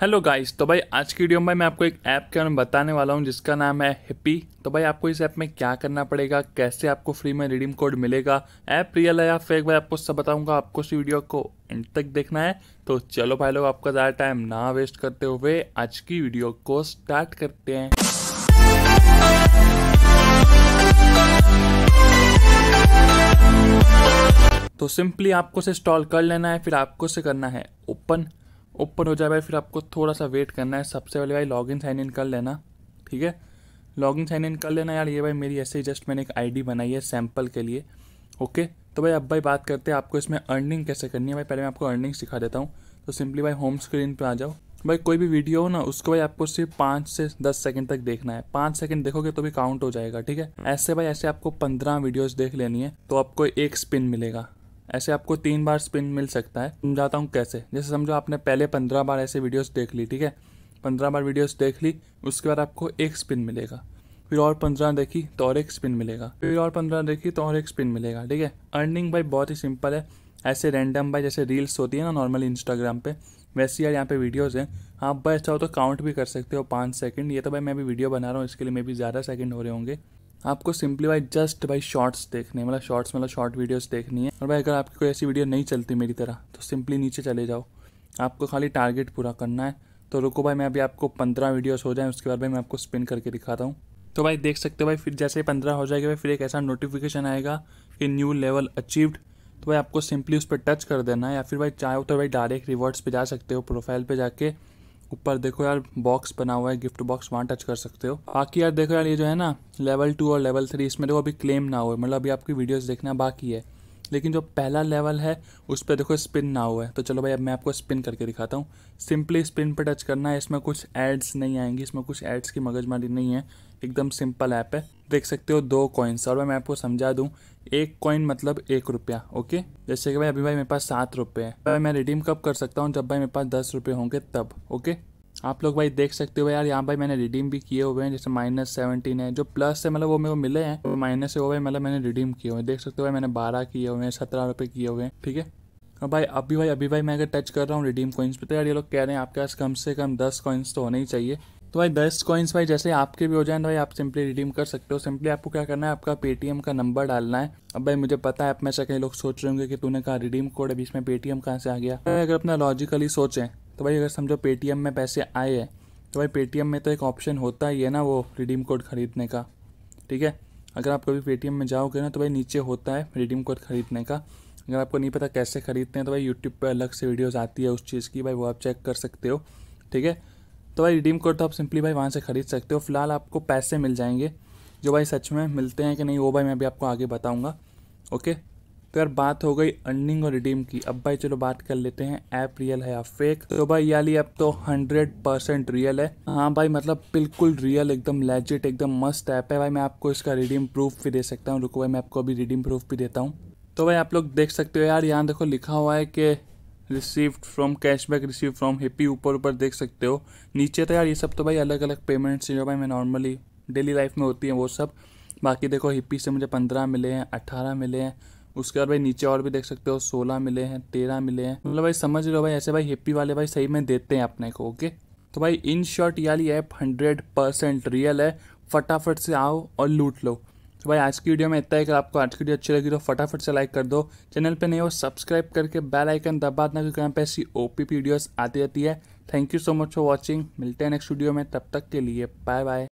hello guys तो भाई आज की वीडियो में मैं आपको एक ऐप के बारे में बताने वाला हूं जिसका नाम है हिप्पी तो भाई आपको इस ऐप में क्या करना पड़ेगा कैसे आपको फ्री में रिडीम कोड मिलेगा ऐप रियल है या फेक भाई आपको सब बताऊंगा आपको इस वीडियो को एंड तक देखना है तो चलो भाई लोग आपका ज़्यादा टाइम ना वेस्ट करते हुए आज की वीडियो को स्टार्ट करते हैं तो सिंपली आपको इसे इंस्टॉल कर लेना है फिर आपको इसे करना है ओपन ओपन हो जाए भाई फिर आपको थोड़ा सा वेट करना है सबसे पहले भाई लॉगिन साइन इन कर लेना ठीक है लॉगिन साइन इन कर लेना यार ये भाई मेरी ऐसे ही जस्ट मैंने एक आईडी बनाई है सैम्पल के लिए ओके तो भाई अब भाई बात करते हैं आपको इसमें अर्निंग कैसे करनी है भाई पहले मैं आपको अर्निंग सिखा देता हूँ तो सिंपली भाई होम स्क्रीन पर आ जाओ भाई कोई भी वीडियो हो ना उसको भाई आपको सिर्फ पाँच से दस सेकंड तक देखना है पाँच सेकंड देखोगे तो भी काउंट हो जाएगा ठीक है ऐसे भाई ऐसे आपको पंद्रह वीडियोस देख लेनी है तो आपको एक स्पिन मिलेगा ऐसे आपको तीन बार स्पिन मिल सकता है समझाता हूँ कैसे जैसे समझो आपने पहले पंद्रह बार ऐसे वीडियोस देख ली ठीक है पंद्रह बार वीडियोस देख ली उसके बाद आपको एक स्पिन मिलेगा फिर और पंद्रह देखी तो और एक स्पिन मिलेगा फिर और पंद्रह देखी तो और एक स्पिन मिलेगा ठीक है अर्निंग भाई बहुत ही सिंपल है ऐसे रैंडम भाई जैसे रील्स होती है ना नॉर्मली इंस्टाग्राम पे वैसे यार यहाँ पे वीडियोज़ हैं आप भाई चाहो तो काउंट भी कर सकते हो पाँच सेकंड ये तो भाई मैं भी वीडियो बना रहा हूँ इसके लिए मे भी ज़्यादा सेकंड हो रहे होंगे आपको सिंपली भाई जस्ट भाई शॉर्ट्स देखने मतलब शॉर्ट्स मतलब शॉर्ट वीडियोस देखनी है और भाई अगर आपकी कोई ऐसी वीडियो नहीं चलती मेरी तरह तो सिंपली नीचे चले जाओ आपको खाली टारगेट पूरा करना है तो रुको भाई मैं अभी आपको पंद्रह वीडियोस हो जाएँ उसके बाद भाई मैं आपको स्पिन करके दिखाता हूँ तो भाई देख सकते हो भाई फिर जैसे ही पंद्रह हो जाएगा भाई फिर एक ऐसा नोटिफिकेशन आएगा कि न्यू लेवल अचीव्ड तो भाई आपको सिंपली उस पर टच कर देना है या फिर भाई चाहे तो भाई डायरेक्ट रिवॉर्ड्स पर जा सकते हो प्रोफाइल पर जाके ऊपर देखो यार बॉक्स बना हुआ है गिफ्ट बॉक्स वहाँ टच कर सकते हो बाकी यार देखो यार ये जो है ना लेवल टू और लेवल थ्री इसमें देखो अभी क्लेम ना हो मतलब अभी आपकी वीडियोस देखना बाकी है लेकिन जो पहला लेवल है उस पर देखो स्पिन ना हुआ है तो चलो भाई अब मैं आपको स्पिन करके दिखाता हूँ सिंपली स्पिन पर टच करना है इसमें कुछ एड्स नहीं आएंगी इसमें कुछ ऐड्स की मगजमारी नहीं है एकदम सिंपल ऐप है देख सकते हो दो कॉइन्स और मैं आपको समझा दूँ एक कॉइन मतलब एक रुपया ओके जैसे कि भाई अभी भाई मेरे पास सात रुपये है भाई मैं रिडीम कब कर सकता हूँ जब भाई मेरे पास दस रुपये होंगे तब ओके आप लोग भाई देख सकते हो यार यहाँ भाई मैंने रिडीम भी किए हुए हैं जैसे माइनस सेवनटीन है जो प्लस है मतलब वो मेरे को मिले हैं तो माइनस से भाई मतलब मैंने रिडीम किए हुए हैं देख सकते हो भाई मैंने बारह किए हुए हैं सत्रह रुपये किए हुए हैं ठीक है और भाई अभी भाई अभी भाई मैं अगर टच कर रहा हूँ रिडीम कॉइन्स पर तो यार ये लोग कह रहे हैं आपके पास कम से कम दस कॉइन्स तो होने ही चाहिए तो भाई दस कॉइन्स भाई जैसे आपके भी हो जाए तो भाई आप सिंपली रिडीम कर सकते हो सिंपली आपको क्या करना है आपका पेटीएम का नंबर डालना है अब भाई मुझे पता है आप में से कई लोग सोच रहे होंगे कि तूने कहा रिडीम कोड अभी इसमें पेटीएम कहाँ से आ गया अगर अपना लॉजिकली सोचें तो भाई अगर समझो पेटीएम में पैसे आए हैं तो भाई पेटीएम में तो एक ऑप्शन होता ही है ना वो रिडीम कोड ख़रीदने का ठीक है अगर आप कभी पेटीएम में जाओगे ना तो भाई नीचे होता है रिडीम कोड ख़रीदने का अगर आपको नहीं पता कैसे ख़रीदते हैं तो भाई यूट्यूब पर अलग से वीडियोज़ आती है उस चीज़ की भाई वो आप चेक कर सकते हो ठीक है तो भाई रिडीम कोड तो आप सिंपली भाई वहाँ से ख़रीद सकते हो फिलहाल आपको पैसे मिल जाएंगे जो भाई सच में मिलते हैं कि नहीं वो भाई मैं भी आपको आगे बताऊँगा ओके तो यार बात हो गई अर्निंग और रिडीम की अब भाई चलो बात कर लेते हैं ऐप रियल है या फेक तो भाई याली ऐप तो हंड्रेड परसेंट रियल है हाँ भाई मतलब बिल्कुल रियल एकदम लेजिट एकदम मस्त ऐप है भाई मैं आपको इसका रिडीम प्रूफ भी दे सकता हूँ रुको भाई मैं आपको अभी रिडीम प्रूफ भी देता हूँ तो भाई आप लोग देख सकते हो यार यहाँ देखो लिखा हुआ है कि receive from cashback receive from happy ऊपर ऊपर देख सकते हो नीचे तो यार ये सब तो भाई अलग अलग पेमेंट्स हैं जो भाई मैं नॉर्मली डेली लाइफ में होती हैं वो सब बाकी देखो हिप्पी से मुझे पंद्रह मिले हैं अट्ठारह मिले हैं उसके बाद भाई नीचे और भी देख सकते हो सोलह मिले हैं तेरह मिले हैं मतलब भाई समझ रहे हो भाई ऐसे भाई हैप्पी वाले भाई सही में देते हैं अपने को ओके तो भाई इन शॉर्ट ये वाली ऐप हंड्रेड परसेंट रियल है फटाफट से आओ और लूट लो तो भाई आज की वीडियो में इतना ही अगर आपको आज की वीडियो अच्छी लगी तो फटाफट से लाइक कर दो चैनल पे नहीं हो सब्सक्राइब करके बेल आइकन दबा देना क्योंकि यहाँ पे ऐसी ओ पी वीडियोस आती रहती है thank you so much for watching मिलते हैं नेक्स्ट वीडियो में तब तक के लिए बाय बाय